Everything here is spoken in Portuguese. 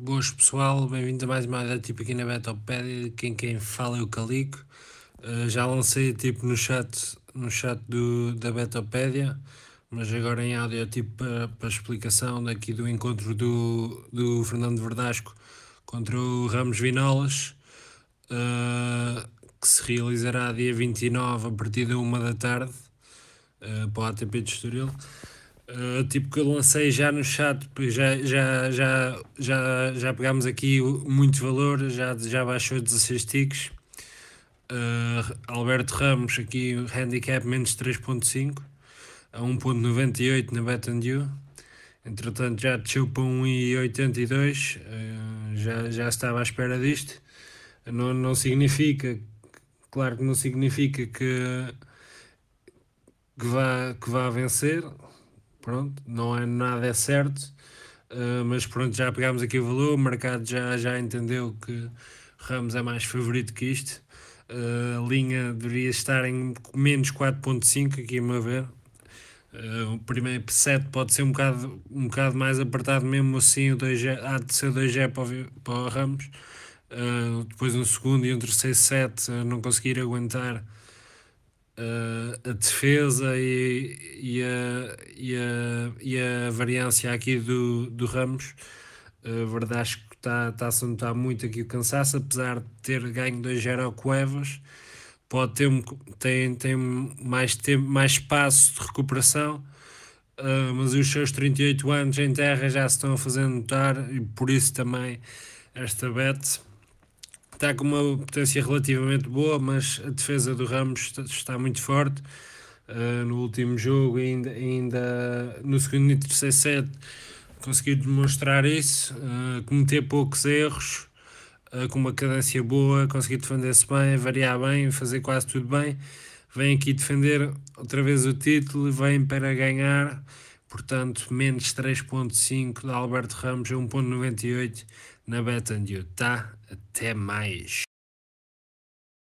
Boas pessoal, bem-vindo a mais uma área tipo aqui na Betopédia, quem quem fala é o Calico. Uh, já lancei tipo no chat, no chat do, da Betopédia, mas agora em áudio é, tipo para, a explicação daqui do encontro do, do Fernando Verdasco contra o Ramos Vinolas, uh, que se realizará dia 29 a partir da 1 da tarde uh, para o ATP de Estoril. Uh, tipo que eu lancei já no chat, já, já, já, já, já pegámos aqui muito valor, já, já baixou 16 ticks. Uh, Alberto Ramos, aqui handicap menos 3.5 a 1.98 na Betandiu. Entretanto já desceu para 1.82, uh, ah, já, já estava à espera disto. Não, não significa, claro que não significa que, que, vá, que vá vencer, Pronto, não é nada é certo, uh, mas pronto, já pegámos aqui o valor, o mercado já, já entendeu que Ramos é mais favorito que isto. Eh, a linha deveria estar em menos 4.5 aqui a meu ver. Uh, o primeiro set pode ser um bocado, um bocado mais apertado mesmo assim, o 2G, há de ser 2G para, o, para o Ramos. Uh, depois um segundo e um terceiro set não conseguir aguentar a defesa e, e, a, e, a, e a variância aqui do, do Ramos. acho que está está a se notar muito aqui o cansaço, apesar de ter ganho 2-0 ao Cuevas, pode ter um, tem, tem mais, tem mais espaço de recuperação. Uh, mas os seus 38 anos em terra já se estão a fazer notar e por isso também esta bet está com uma potência relativamente boa, mas a defesa do Ramos está, muito forte. Uh, no último jogo, ainda, ainda no segundo e terceiro set, conseguiu demonstrar isso, uh, cometer poucos erros, uh, com uma cadência boa, conseguiu defender-se bem, variar bem, fazer quase tudo bem. Vem aqui defender outra vez o título, vem para ganhar, portanto, menos 3,5 de Alberto Ramos, 1,98 na Betandil, tá? Até mais.